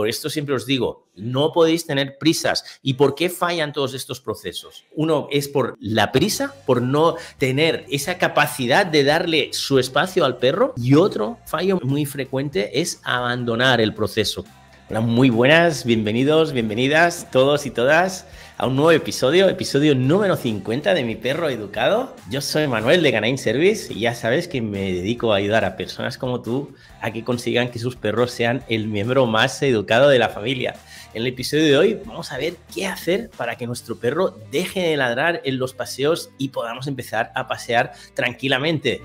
Por esto siempre os digo, no podéis tener prisas. ¿Y por qué fallan todos estos procesos? Uno es por la prisa, por no tener esa capacidad de darle su espacio al perro y otro fallo muy frecuente es abandonar el proceso. Hola, muy buenas, bienvenidos, bienvenidas todos y todas a un nuevo episodio, episodio número 50 de Mi Perro Educado. Yo soy Manuel de Ganain Service y ya sabes que me dedico a ayudar a personas como tú a que consigan que sus perros sean el miembro más educado de la familia. En el episodio de hoy vamos a ver qué hacer para que nuestro perro deje de ladrar en los paseos y podamos empezar a pasear tranquilamente.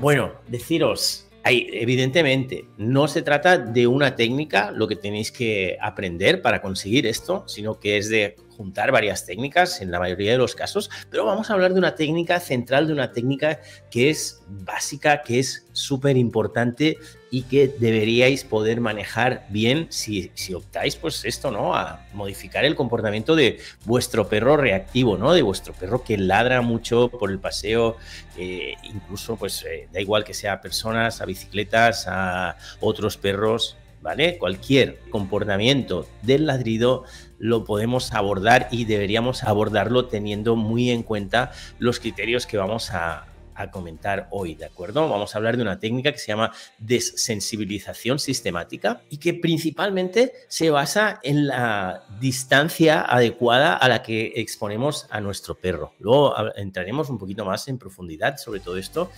Bueno, deciros, evidentemente, no se trata de una técnica lo que tenéis que aprender para conseguir esto, sino que es de juntar varias técnicas en la mayoría de los casos, pero vamos a hablar de una técnica central, de una técnica que es básica, que es súper importante y que deberíais poder manejar bien si, si, optáis, pues esto, ¿no? A modificar el comportamiento de vuestro perro reactivo, ¿no? De vuestro perro que ladra mucho por el paseo, eh, incluso, pues eh, da igual que sea a personas, a bicicletas, a otros perros, ¿vale? Cualquier comportamiento del ladrido lo podemos abordar y deberíamos abordarlo teniendo muy en cuenta los criterios que vamos a, comentar hoy, ¿de acuerdo? Vamos a hablar de una técnica que se llama desensibilización sistemática y que principalmente se basa en la distancia adecuada a la que exponemos a nuestro perro. Luego entraremos un poquito más en profundidad sobre todo esto,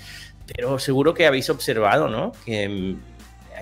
pero seguro que habéis observado, ¿no? Que mm,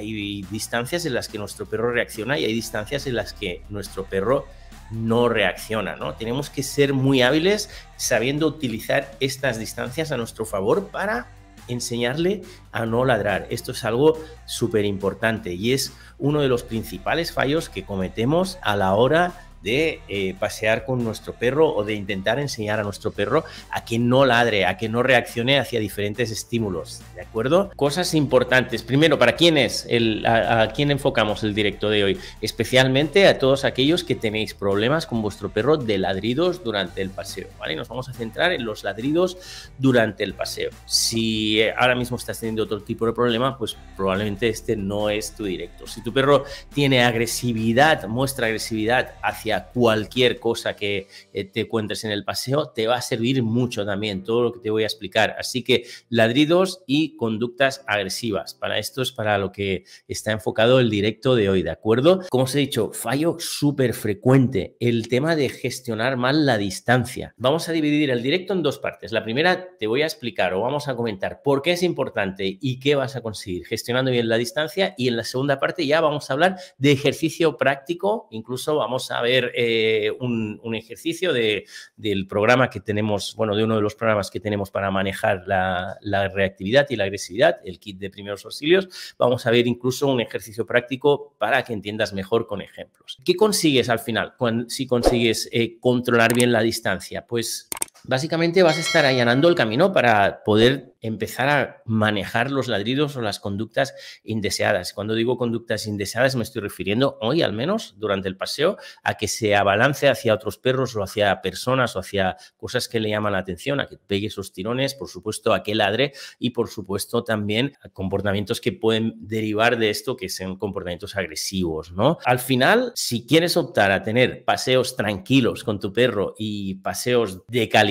hay distancias en las que nuestro perro reacciona y hay distancias en las que nuestro perro no reacciona, ¿no? Tenemos que ser muy hábiles sabiendo utilizar estas distancias a nuestro favor para enseñarle a no ladrar. Esto es algo súper importante y es uno de los principales fallos que cometemos a la hora de de eh, pasear con nuestro perro o de intentar enseñar a nuestro perro a que no ladre, a que no reaccione hacia diferentes estímulos, ¿de acuerdo? Cosas importantes. Primero, ¿para quién es? El, a, a quién enfocamos el directo de hoy? Especialmente a todos aquellos que tenéis problemas con vuestro perro de ladridos durante el paseo, ¿vale? Nos vamos a centrar en los ladridos durante el paseo. Si eh, ahora mismo estás teniendo otro tipo de problema, pues probablemente este no es tu directo. Si tu perro tiene agresividad, muestra agresividad hacia cualquier cosa que eh, te encuentres en el paseo te va a servir mucho también todo lo que te voy a explicar. Así que ladridos y conductas agresivas. Para esto es para lo que está enfocado el directo de hoy, ¿de acuerdo? Como os he dicho, fallo súper frecuente, el tema de gestionar mal la distancia. Vamos a dividir el directo en dos partes. La primera te voy a explicar o vamos a comentar por qué es importante y qué vas a conseguir gestionando bien la distancia y en la segunda parte ya vamos a hablar de ejercicio práctico, incluso vamos a ver eh, un, ejercicio del programa que tenemos, bueno, de uno de los programas que tenemos para manejar la, reactividad y la agresividad, el kit de primeros auxilios. Vamos a ver incluso un ejercicio práctico para que entiendas mejor con ejemplos. ¿Qué consigues al final si consigues eh, controlar bien la distancia? Pues básicamente vas a estar allanando el camino para poder empezar a manejar los ladridos o las conductas indeseadas. Cuando digo conductas indeseadas me estoy refiriendo hoy al menos durante el paseo a que se abalance hacia otros perros o hacia personas o hacia cosas que le llaman la atención, a que pegue esos tirones, por supuesto a que ladre y por supuesto también a comportamientos que pueden derivar de esto que sean comportamientos agresivos, ¿no? Al final, si quieres optar a tener paseos tranquilos con tu perro y paseos de calidad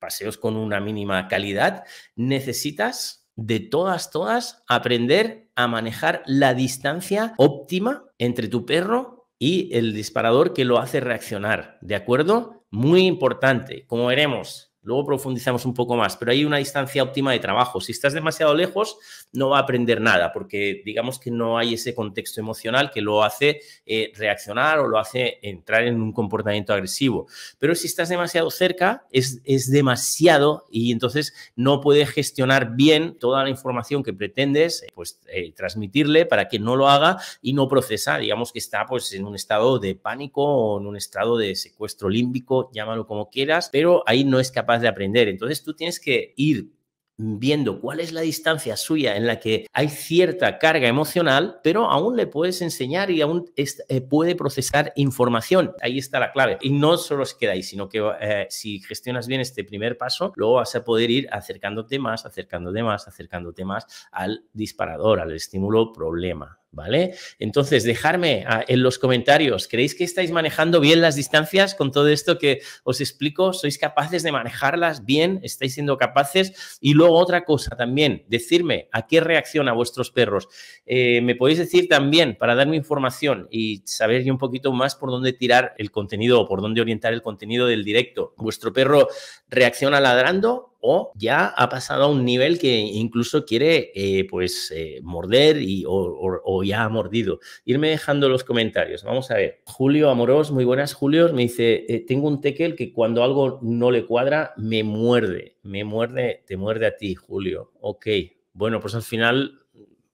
paseos con una mínima calidad, necesitas de todas, todas aprender a manejar la distancia óptima entre tu perro y el disparador que lo hace reaccionar, ¿de acuerdo? Muy importante, como veremos, Luego profundizamos un poco más, pero hay una distancia óptima de trabajo. Si estás demasiado lejos, no va a aprender nada, porque digamos que no hay ese contexto emocional que lo hace eh, reaccionar o lo hace entrar en un comportamiento agresivo. Pero si estás demasiado cerca, es, es demasiado y entonces no puede gestionar bien toda la información que pretendes eh, pues, eh, transmitirle para que no lo haga y no procesa. Digamos que está pues, en un estado de pánico o en un estado de secuestro límbico, llámalo como quieras, pero ahí no es capaz de aprender. Entonces tú tienes que ir viendo cuál es la distancia suya en la que hay cierta carga emocional, pero aún le puedes enseñar y aún eh, puede procesar información. Ahí está la clave. Y no solo se queda ahí, sino que eh, si gestionas bien este primer paso, luego vas a poder ir acercándote más, acercándote más, acercándote más al disparador, al estímulo problema. ¿vale? Entonces, dejarme ah, en los comentarios, ¿creéis que estáis manejando bien las distancias con todo esto que os explico? ¿Sois capaces de manejarlas bien? ¿Estáis siendo capaces? Y luego otra cosa también, decirme a qué reacciona vuestros perros. Eh, me podéis decir también para darme información y saber un poquito más por dónde tirar el contenido o por dónde orientar el contenido del directo. ¿Vuestro perro reacciona ladrando? o ya ha pasado a un nivel que incluso quiere eh, pues eh, morder y, o, ya ha mordido. Irme dejando los comentarios. Vamos a ver. Julio Amorós, muy buenas Julio, me dice, eh, tengo un tekel que cuando algo no le cuadra me muerde, me muerde, te muerde a ti Julio. Ok, bueno, pues al final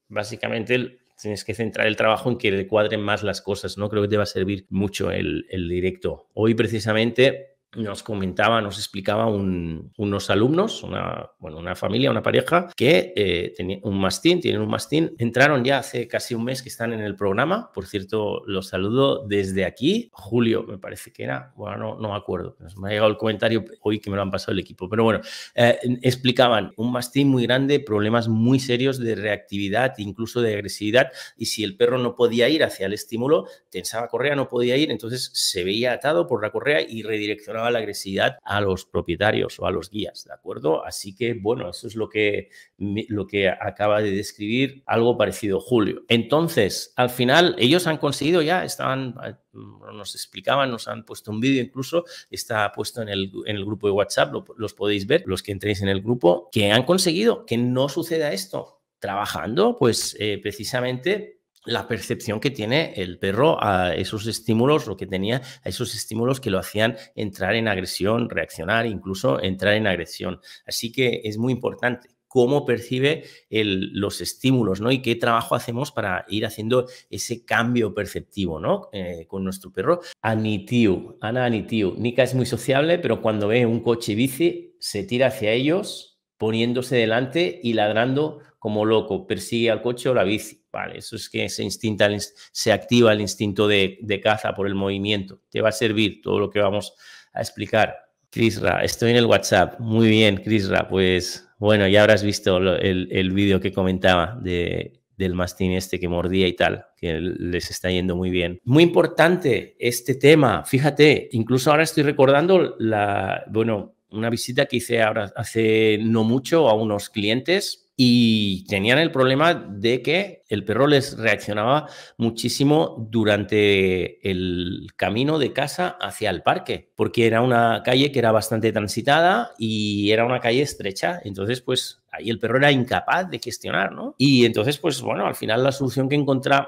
básicamente tienes que centrar el trabajo en que le cuadren más las cosas, ¿no? Creo que te va a servir mucho el, el directo. Hoy precisamente nos comentaba, nos explicaba unos alumnos, una, bueno, una familia, una pareja, que eh, tenía un mastín, tienen un mastín, entraron ya hace casi un mes que están en el programa, por cierto, los saludo desde aquí, Julio, me parece que era, bueno, no, me acuerdo, me ha llegado el comentario hoy que me lo han pasado el equipo, pero bueno, eh, explicaban un mastín muy grande, problemas muy serios de reactividad, incluso de agresividad, y si el perro no podía ir hacia el estímulo, tensaba correa, no podía ir, entonces se veía atado por la correa y redireccionaba la agresividad a los propietarios o a los guías, ¿de acuerdo? Así que, bueno, eso es lo que, lo que acaba de describir algo parecido Julio. Entonces, al final, ellos han conseguido ya, estaban, eh, nos explicaban, nos han puesto un vídeo incluso, está puesto en el, en el grupo de WhatsApp, los podéis ver, los que entréis en el grupo, que han conseguido que no suceda esto. Trabajando, pues eh, precisamente la percepción que tiene el perro a esos estímulos, lo que tenía a esos estímulos que lo hacían entrar en agresión, reaccionar, incluso entrar en agresión. Así que es muy importante cómo percibe los estímulos, ¿no? Y qué trabajo hacemos para ir haciendo ese cambio perceptivo, ¿no? Eh, con nuestro perro. Anitiu, Ana Anitiu. Nika es muy sociable, pero cuando ve un coche bici, se tira hacia ellos, poniéndose delante y ladrando como loco. Persigue al coche o la bici eso es que se, instinta, se activa el instinto de, caza por el movimiento. Te va a servir todo lo que vamos a explicar. Crisra, estoy en el WhatsApp. Muy bien, Crisra. Pues bueno, ya habrás visto el, el vídeo que comentaba del mastín este que mordía y tal, que les está yendo muy bien. Muy importante este tema, fíjate, incluso ahora estoy recordando la, bueno, una visita que hice ahora hace no mucho a unos clientes y tenían el problema de que el perro les reaccionaba muchísimo durante el camino de casa hacia el parque, porque era una calle que era bastante transitada y era una calle estrecha. Entonces, pues ahí el perro era incapaz de gestionar, ¿no? Y entonces, pues bueno, al final la solución que,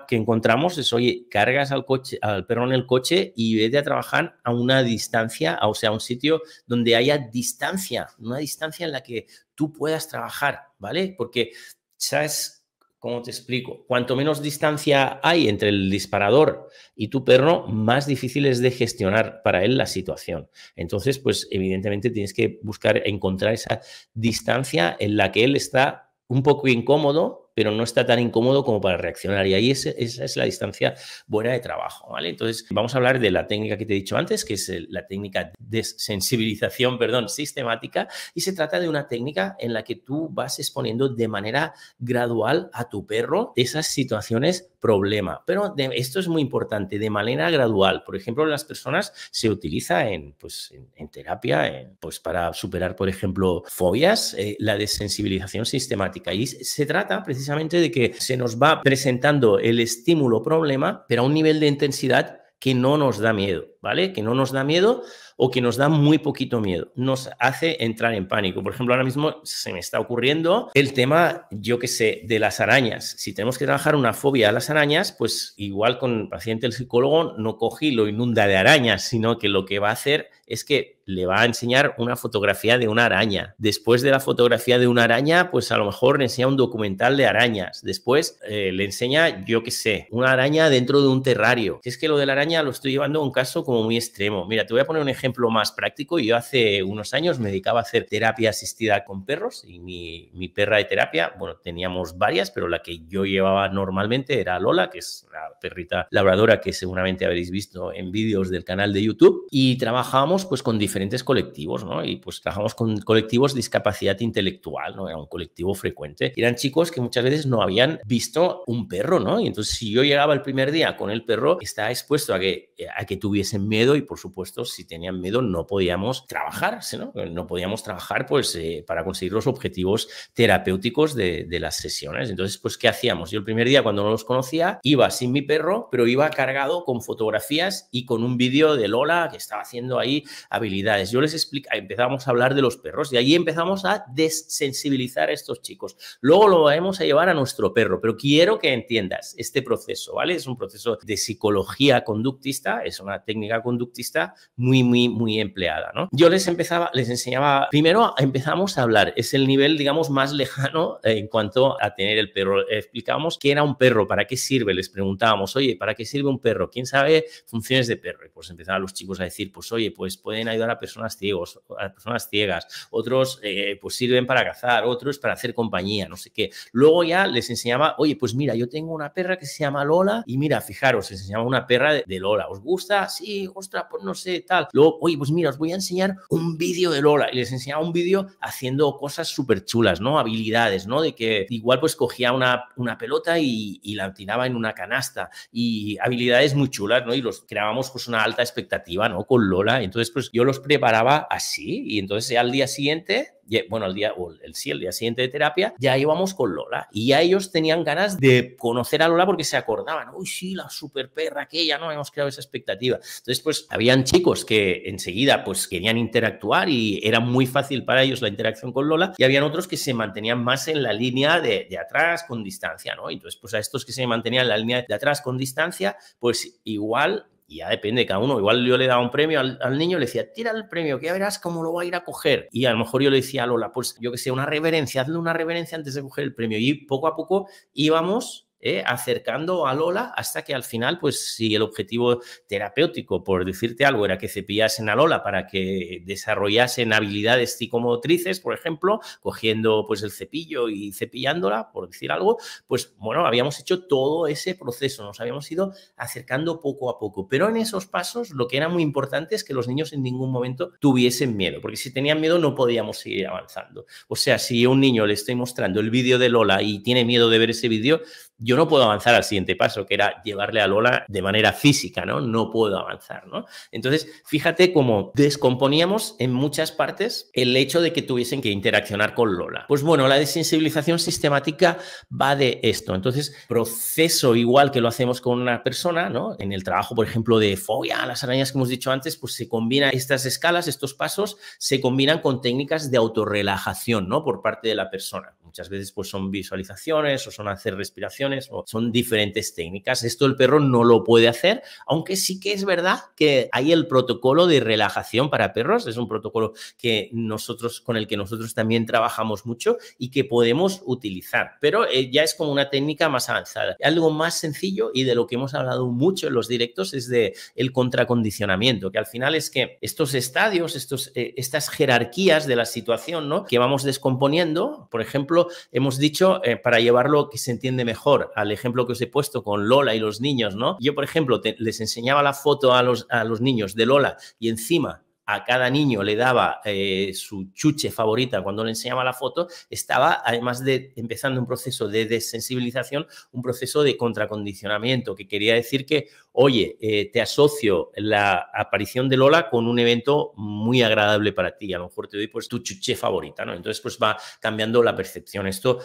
que encontramos es, oye, cargas al, coche, al perro en el coche y vete a trabajar a una distancia, o sea, a un sitio donde haya distancia, una distancia en la que tú puedas trabajar, ¿vale? Porque, ¿sabes? ¿Cómo te explico? Cuanto menos distancia hay entre el disparador y tu perro, más difícil es de gestionar para él la situación. Entonces, pues evidentemente tienes que buscar encontrar esa distancia en la que él está un poco incómodo, pero no está tan incómodo como para reaccionar. Y ahí esa es la distancia buena de trabajo, ¿vale? Entonces, vamos a hablar de la técnica que te he dicho antes, que es la técnica de sensibilización, perdón, sistemática, y se trata de una técnica en la que tú vas exponiendo de manera gradual a tu perro esas situaciones problema. Pero esto es muy importante, de manera gradual. Por ejemplo, las personas se utiliza en, pues, en, terapia, en, pues para superar, por ejemplo, fobias, eh, la desensibilización sistemática. Y se trata precisamente precisamente de que se nos va presentando el estímulo problema, pero a un nivel de intensidad que no nos da miedo, ¿vale? Que no nos da miedo o que nos da muy poquito miedo, nos hace entrar en pánico. Por ejemplo, ahora mismo se me está ocurriendo el tema, yo que sé, de las arañas. Si tenemos que trabajar una fobia a las arañas, pues igual con el paciente el psicólogo no coge lo inunda de arañas, sino que lo que va a hacer es que le va a enseñar una fotografía de una araña. Después de la fotografía de una araña, pues a lo mejor le enseña un documental de arañas. Después eh, le enseña, yo qué sé, una araña dentro de un terrario. Es que lo de la araña lo estoy llevando a un caso como muy extremo. Mira, te voy a poner un ejemplo ejemplo más práctico, yo hace unos años me dedicaba a hacer terapia asistida con perros y mi, perra de terapia, bueno, teníamos varias, pero la que yo llevaba normalmente era Lola, que es la perrita labradora que seguramente habréis visto en vídeos del canal de YouTube y trabajábamos pues con diferentes colectivos, ¿no? Y pues trabajamos con colectivos de discapacidad intelectual, ¿no? Era un colectivo frecuente. Eran chicos que muchas veces no habían visto un perro, ¿no? Y entonces si yo llegaba el primer día con el perro, estaba expuesto a que, a que tuviesen miedo y por supuesto si tenían miedo no podíamos trabajar, ¿no? No podíamos trabajar pues eh, para conseguir los objetivos terapéuticos de, las sesiones. Entonces, pues, ¿qué hacíamos? Yo el primer día cuando no los conocía, iba sin mi perro, pero iba cargado con fotografías y con un vídeo de Lola que estaba haciendo ahí habilidades. Yo les explico, empezamos a hablar de los perros y ahí empezamos a desensibilizar a estos chicos. Luego lo vamos a llevar a nuestro perro, pero quiero que entiendas este proceso, ¿vale? Es un proceso de psicología conductista, es una técnica conductista muy, muy muy, empleada, ¿no? Yo les empezaba, les enseñaba, primero empezamos a hablar, es el nivel, digamos, más lejano eh, en cuanto a tener el perro. Explicábamos qué era un perro, para qué sirve, les preguntábamos, oye, ¿para qué sirve un perro? ¿Quién sabe funciones de perro? Y pues empezaban los chicos a decir, pues oye, pues pueden ayudar a personas ciegos, a personas ciegas, otros eh, pues sirven para cazar, otros para hacer compañía, no sé qué. Luego ya les enseñaba, oye, pues mira, yo tengo una perra que se llama Lola y mira, fijaros, les enseñaba una perra de, Lola, ¿os gusta? Sí, ostras, pues no sé, tal. Luego oye, pues mira, os voy a enseñar un vídeo de Lola. Y les enseñaba un vídeo haciendo cosas súper chulas, ¿no? Habilidades, ¿no? De que igual pues cogía una, una pelota y, la tiraba en una canasta. Y habilidades muy chulas, ¿no? Y los creábamos pues una alta expectativa, ¿no? Con Lola. Entonces pues yo los preparaba así y entonces al día siguiente bueno, el día, o el, día siguiente de terapia, ya íbamos con Lola. Y ya ellos tenían ganas de conocer a Lola porque se acordaban, uy, sí, la super perra ya ¿no? Hemos creado esa expectativa. Entonces, pues, habían chicos que enseguida, pues, querían interactuar y era muy fácil para ellos la interacción con Lola. Y habían otros que se mantenían más en la línea de, de atrás con distancia, ¿no? Entonces, pues, a estos que se mantenían en la línea de atrás con distancia, pues, igual y ya depende cada uno. Igual yo le daba un premio al, niño le decía, tira el premio, que ya verás cómo lo va a ir a coger. Y a lo mejor yo le decía a Lola, pues yo que sé, una reverencia, hazle una reverencia antes de coger el premio. Y poco a poco íbamos ¿eh? acercando a Lola hasta que al final, pues si el objetivo terapéutico, por decirte algo, era que cepillasen a Lola para que desarrollasen habilidades psicomotrices, por ejemplo, cogiendo pues el cepillo y cepillándola, por decir algo, pues bueno, habíamos hecho todo ese proceso, nos habíamos ido acercando poco a poco, pero en esos pasos lo que era muy importante es que los niños en ningún momento tuviesen miedo, porque si tenían miedo no podíamos seguir avanzando. O sea, si a un niño le estoy mostrando el vídeo de Lola y tiene miedo de ver ese vídeo, yo no puedo avanzar al siguiente paso, que era llevarle a Lola de manera física, ¿no? No puedo avanzar, ¿no? Entonces, fíjate cómo descomponíamos en muchas partes el hecho de que tuviesen que interaccionar con Lola. Pues bueno, la desensibilización sistemática va de esto. Entonces, proceso igual que lo hacemos con una persona, ¿no? En el trabajo, por ejemplo, de fobia las arañas que hemos dicho antes, pues se combinan estas escalas, estos pasos, se combinan con técnicas de autorrelajación, ¿no? Por parte de la persona. Muchas veces pues son visualizaciones o son hacer respiraciones o son diferentes técnicas. Esto el perro no lo puede hacer, aunque sí que es verdad que hay el protocolo de relajación para perros. Es un protocolo que nosotros, con el que nosotros también trabajamos mucho y que podemos utilizar, pero eh, ya es como una técnica más avanzada. Algo más sencillo y de lo que hemos hablado mucho en los directos es de el contracondicionamiento, que al final es que estos estadios, estos, eh, estas jerarquías de la situación que vamos descomponiendo, por ejemplo, hemos dicho eh, para llevarlo que se entiende mejor al ejemplo que os he puesto con Lola y los niños, ¿no? Yo, por ejemplo, les enseñaba la foto a los, a los niños de Lola y encima a cada niño le daba eh, su chuche favorita cuando le enseñaba la foto, estaba, además de empezando un proceso de desensibilización, un proceso de contracondicionamiento, que quería decir que, oye, eh, te asocio la aparición de Lola con un evento muy agradable para ti, a lo mejor te doy pues tu chuche favorita, ¿no? Entonces, pues va cambiando la percepción. Esto,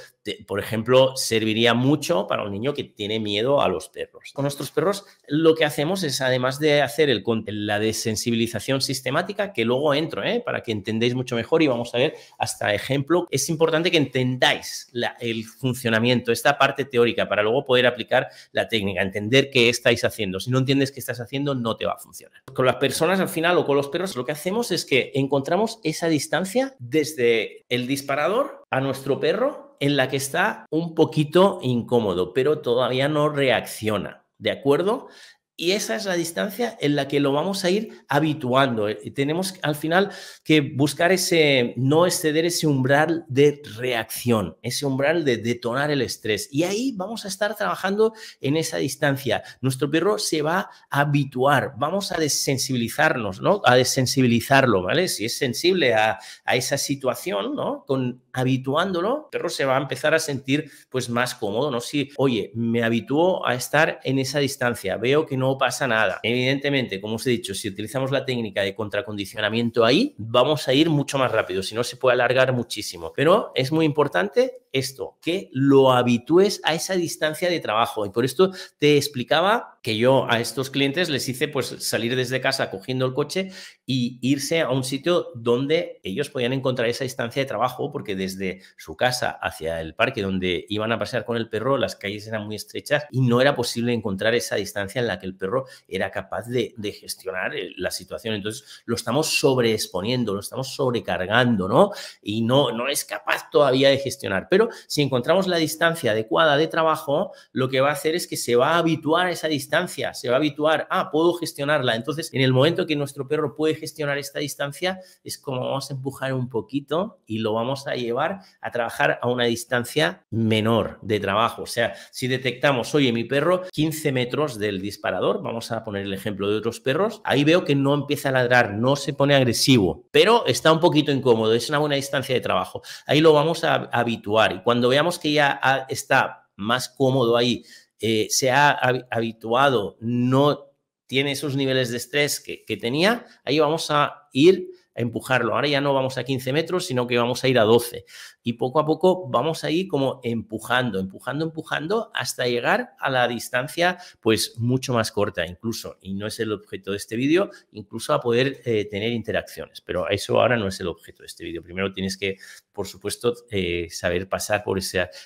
por ejemplo, serviría mucho para un niño que tiene miedo a los perros. Con nuestros perros lo que hacemos es, además de hacer el, la desensibilización sistemática, que luego entro, ¿eh? para que entendáis mucho mejor y vamos a ver hasta ejemplo. Es importante que entendáis el funcionamiento, esta parte teórica, para luego poder aplicar la técnica, entender qué estáis haciendo. Si no entiendes qué estás haciendo, no te va a funcionar. Con las personas al final o con los perros, lo que hacemos es que encontramos esa distancia desde el disparador a nuestro perro en la que está un poquito incómodo, pero todavía no reacciona. ¿De acuerdo? Y esa es la distancia en la que lo vamos a ir habituando. Eh, tenemos al final que buscar ese, no exceder ese umbral de reacción, ese umbral de detonar el estrés. Y ahí vamos a estar trabajando en esa distancia. Nuestro perro se va a habituar, vamos a desensibilizarnos, ¿no? A desensibilizarlo, ¿vale? Si es sensible a, esa situación, ¿no? Con habituándolo, el perro se va a empezar a sentir pues más cómodo, ¿no? Si, oye, me habitúo a estar en esa distancia, veo que no no pasa nada. Evidentemente, como os he dicho, si utilizamos la técnica de contracondicionamiento ahí, vamos a ir mucho más rápido, si no se puede alargar muchísimo. Pero es muy importante esto, que lo habitúes a esa distancia de trabajo. Y por esto te explicaba que yo a estos clientes les hice pues salir desde casa cogiendo el coche y irse a un sitio donde ellos podían encontrar esa distancia de trabajo porque desde su casa hacia el parque donde iban a pasear con el perro las calles eran muy estrechas y no era posible encontrar esa distancia en la que el perro era capaz de, gestionar eh, la situación. Entonces lo estamos sobreexponiendo, lo estamos sobrecargando, ¿no? Y no, no es capaz todavía de gestionar. Pero si encontramos la distancia adecuada de trabajo, lo que va a hacer es que se va a habituar a esa distancia se va a habituar, ah, puedo gestionarla. Entonces, en el momento que nuestro perro puede gestionar esta distancia, es como vamos a empujar un poquito y lo vamos a llevar a trabajar a una distancia menor de trabajo. O sea, si detectamos, oye, mi perro 15 metros del disparador, vamos a poner el ejemplo de otros perros, ahí veo que no empieza a ladrar, no se pone agresivo, pero está un poquito incómodo, es una buena distancia de trabajo. Ahí lo vamos a habituar y cuando veamos que ya ah, está más cómodo ahí, eh, se ha habituado, no tiene esos niveles de estrés que, que tenía, ahí vamos a ir empujarlo. Ahora ya no vamos a 15 metros, sino que vamos a ir a 12. Y poco a poco vamos a ir como empujando, empujando, empujando hasta llegar a la distancia pues mucho más corta incluso. Y no es el objeto de este vídeo, incluso a poder eh, tener interacciones. Pero eso ahora no es el objeto de este vídeo. Primero tienes que, por supuesto, eh, saber pasar por,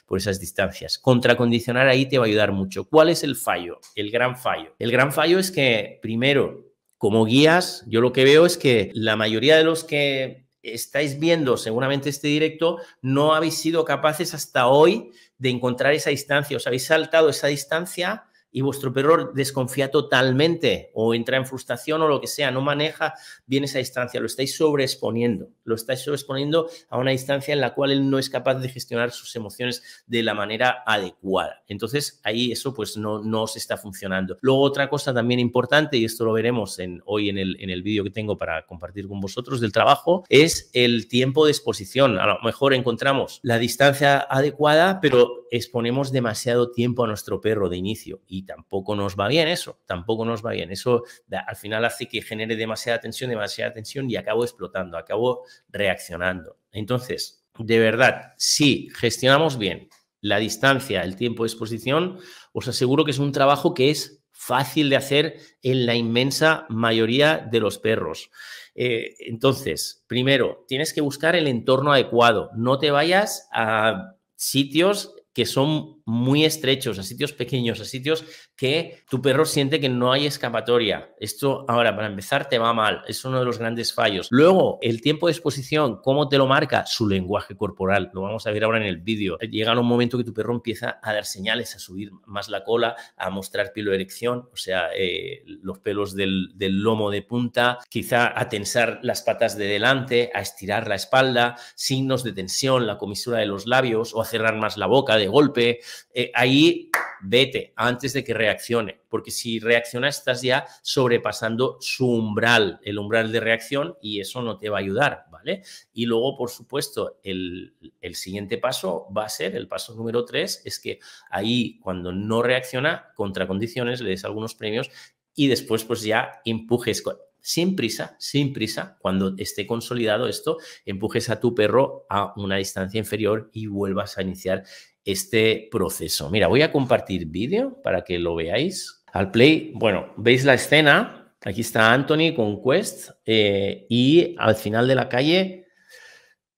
por esas distancias. Contracondicionar ahí te va a ayudar mucho. ¿Cuál es el fallo? El gran fallo. El gran fallo es que primero como guías, yo lo que veo es que la mayoría de los que estáis viendo seguramente este directo no habéis sido capaces hasta hoy de encontrar esa distancia, os habéis saltado esa distancia y vuestro perro desconfía totalmente o entra en frustración o lo que sea, no maneja bien esa distancia, lo estáis sobreexponiendo, lo estáis sobreexponiendo a una distancia en la cual él no es capaz de gestionar sus emociones de la manera adecuada. Entonces ahí eso pues no, no os está funcionando. Luego otra cosa también importante, y esto lo veremos en, hoy en el, en el vídeo que tengo para compartir con vosotros del trabajo, es el tiempo de exposición. A lo mejor encontramos la distancia adecuada, pero exponemos demasiado tiempo a nuestro perro de inicio y tampoco nos va bien eso, tampoco nos va bien. Eso al final hace que genere demasiada tensión, demasiada tensión y acabo explotando, acabo reaccionando. Entonces, de verdad, si gestionamos bien la distancia, el tiempo de exposición, os aseguro que es un trabajo que es fácil de hacer en la inmensa mayoría de los perros. Eh, entonces, primero, tienes que buscar el entorno adecuado. No te vayas a sitios que son muy estrechos, a sitios pequeños, a sitios que tu perro siente que no hay escapatoria. Esto ahora, para empezar, te va mal. Es uno de los grandes fallos. Luego, el tiempo de exposición, ¿cómo te lo marca? Su lenguaje corporal. Lo vamos a ver ahora en el vídeo. Llega un momento que tu perro empieza a dar señales, a subir más la cola, a mostrar erección o sea, eh, los pelos del, del lomo de punta, quizá a tensar las patas de delante, a estirar la espalda, signos de tensión, la comisura de los labios o a cerrar más la boca de golpe. Eh, ahí vete antes de que reaccione, porque si reacciona estás ya sobrepasando su umbral, el umbral de reacción, y eso no te va a ayudar, ¿vale? Y luego, por supuesto, el, siguiente paso va a ser, el paso número tres, es que ahí cuando no reacciona, contra condiciones, le des algunos premios y después pues ya empujes sin prisa, sin prisa, cuando esté consolidado esto, empujes a tu perro a una distancia inferior y vuelvas a iniciar este proceso. Mira, voy a compartir vídeo para que lo veáis. Al play, bueno, veis la escena. Aquí está Anthony con Quest eh, y al final de la calle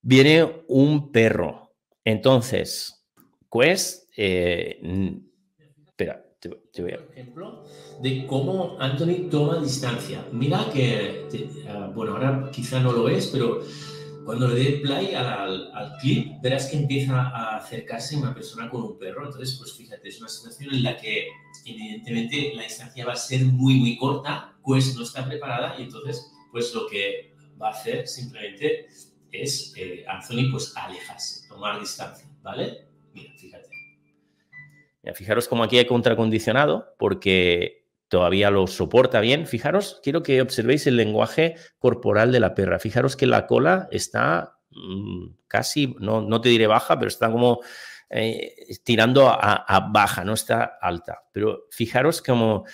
viene un perro. Entonces, Quest, eh, espera, te, voy a... Ejemplo de cómo Anthony toma distancia. Mira que, ah, bueno, ahora quizá no lo es, pero cuando le dé play al, clip, verás que empieza a acercarse una persona con un perro. Entonces, pues fíjate, es una situación en la que evidentemente la distancia va a ser muy, muy corta, pues no está preparada y entonces, pues lo que va a hacer simplemente es, eh, Anthony, pues alejarse, tomar distancia, ¿vale? Mira, fíjate. Ya, fijaros como aquí hay contracondicionado, porque todavía lo soporta bien. Fijaros, quiero que observéis el lenguaje corporal de la perra. Fijaros que la cola está mm, casi, no, no, te diré baja, pero está como eh, tirando a, a, baja, no está alta. Pero fijaros como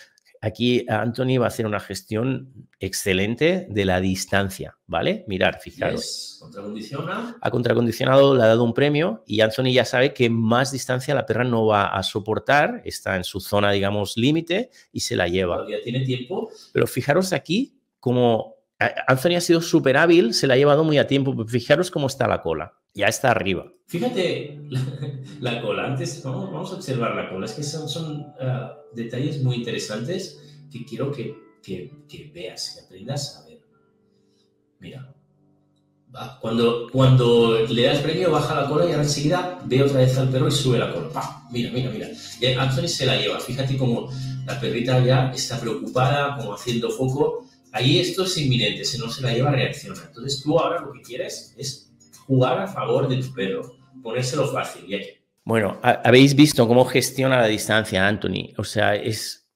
Aquí Anthony va a hacer una gestión excelente de la distancia, ¿vale? Mirar, fijaros. Contracondiciona. Ha contracondicionado, le ha dado un premio y Anthony ya sabe que más distancia la perra no va a soportar, está en su zona, digamos, límite y se la lleva. tiene tiempo. Pero fijaros aquí como Anthony ha sido súper hábil, se la ha llevado muy a tiempo. Fijaros cómo está la cola. Ya está arriba. Fíjate la, cola. Antes vamos, a observar la cola. Es que son, ah, detalles muy interesantes que quiero que, veas, que aprendas a ver. Mira. Cuando, cuando le das premio, baja la cola y ahora enseguida ve otra vez al perro y sube la cola. Mira, mira, mira. Anthony se la lleva. Fíjate cómo la perrita ya está preocupada, como haciendo foco Ahí esto es inminente, si no se la lleva reacciona. Entonces tú ahora lo que quieres es jugar a favor de tu perro, ponérselo fácil. Y Bueno, habéis visto cómo gestiona la distancia Anthony. O sea, es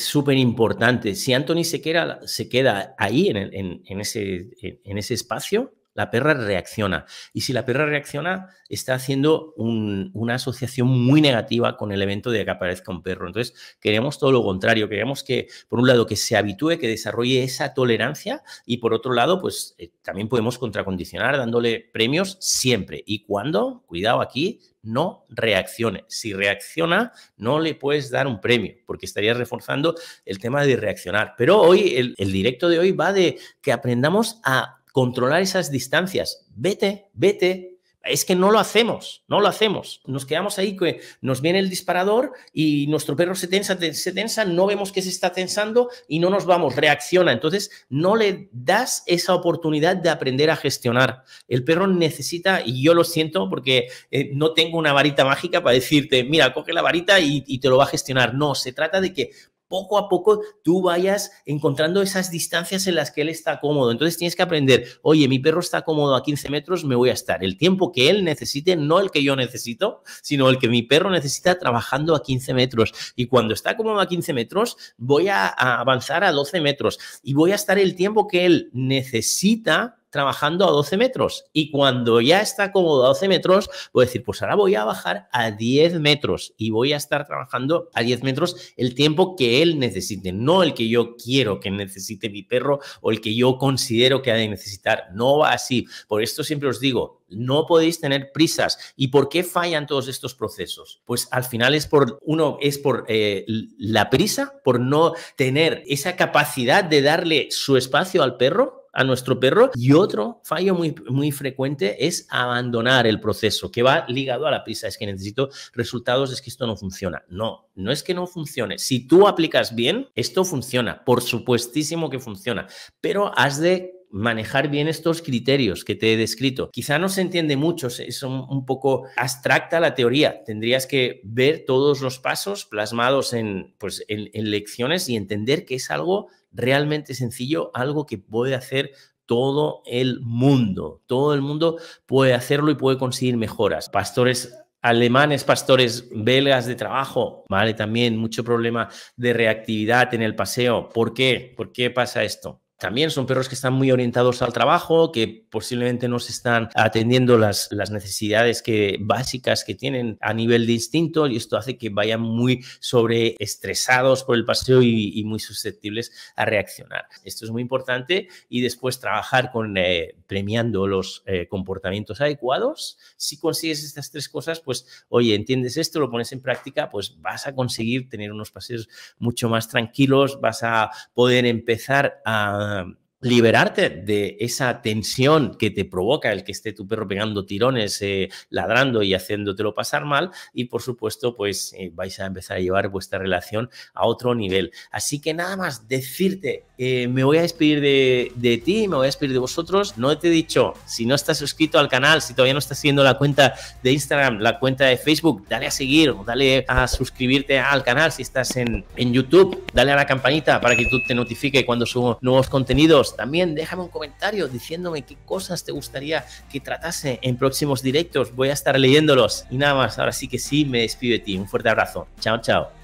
súper es, importante. Si Anthony se queda, se queda ahí en, ese, en ese espacio, la perra reacciona. Y si la perra reacciona, está haciendo una asociación muy negativa con el evento de que aparezca un perro. Entonces, queremos todo lo contrario. Queremos que, por un lado, que se habitúe, que desarrolle esa tolerancia y, por otro lado, pues eh, también podemos contracondicionar dándole premios siempre y cuando, cuidado aquí, no reaccione. Si reacciona, no le puedes dar un premio, porque estarías reforzando el tema de reaccionar. Pero hoy, el directo de hoy va de que aprendamos a controlar esas distancias. Vete, vete, es que no lo hacemos, no lo hacemos. Nos quedamos ahí, que nos viene el disparador y nuestro perro se tensa, se tensa, no vemos que se está tensando y no nos vamos, reacciona. Entonces, no le das esa oportunidad de aprender a gestionar. El perro necesita, y yo lo siento porque eh, no tengo una varita mágica para decirte, mira, coge la varita y, y te lo va a gestionar. No, se trata de que poco a poco tú vayas encontrando esas distancias en las que él está cómodo. Entonces tienes que aprender, oye, mi perro está cómodo a 15 metros, me voy a estar. El tiempo que él necesite, no el que yo necesito, sino el que mi perro necesita trabajando a 15 metros. Y cuando está cómodo a 15 metros, voy a avanzar a 12 metros y voy a estar el tiempo que él necesita trabajando a 12 metros. Y cuando ya está cómodo a 12 metros, voy decir, pues ahora voy a bajar a 10 metros y voy a estar trabajando a 10 metros el tiempo que él necesite, no el que yo quiero que necesite mi perro o el que yo considero que ha de necesitar. No va así. Por esto siempre os digo, no podéis tener prisas. ¿Y por qué fallan todos estos procesos? Pues al final es por, uno, es por eh, la prisa, por no tener esa capacidad de darle su espacio al perro a nuestro perro. Y otro fallo muy, muy frecuente es abandonar el proceso, que va ligado a la prisa. Es que necesito resultados, es que esto no funciona. No, no es que no funcione. Si tú aplicas bien, esto funciona. Por supuestísimo que funciona. Pero has de manejar bien estos criterios que te he descrito. Quizá no se entiende mucho, es un, poco abstracta la teoría. Tendrías que ver todos los pasos plasmados en, pues, lecciones y entender que es algo realmente sencillo, algo que puede hacer todo el mundo. Todo el mundo puede hacerlo y puede conseguir mejoras. Pastores alemanes, pastores belgas de trabajo, ¿vale? También mucho problema de reactividad en el paseo. ¿Por qué? ¿Por qué pasa esto? también son perros que están muy orientados al trabajo, que posiblemente no se están atendiendo las, las necesidades que, básicas que tienen a nivel de instinto y esto hace que vayan muy sobreestresados por el paseo y, muy susceptibles a reaccionar. Esto es muy importante y después trabajar con eh, premiando los eh, comportamientos adecuados. Si consigues estas tres cosas, pues oye, entiendes esto, lo pones en práctica, pues vas a conseguir tener unos paseos mucho más tranquilos, vas a poder empezar a um, liberarte de esa tensión que te provoca el que esté tu perro pegando tirones, eh, ladrando y haciéndotelo pasar mal y por supuesto pues eh, vais a empezar a llevar vuestra relación a otro nivel. Así que nada más decirte, eh, me voy a despedir de, ti, me voy a despedir de vosotros, no te he dicho, si no estás suscrito al canal, si todavía no estás siguiendo la cuenta de Instagram, la cuenta de Facebook, dale a seguir, dale a suscribirte al canal si estás en, en YouTube, dale a la campanita para que tú te notifique cuando subo nuevos contenidos también déjame un comentario diciéndome qué cosas te gustaría que tratase en próximos directos. Voy a estar leyéndolos. Y nada más, ahora sí que sí, me despido de ti. Un fuerte abrazo. Chao, chao.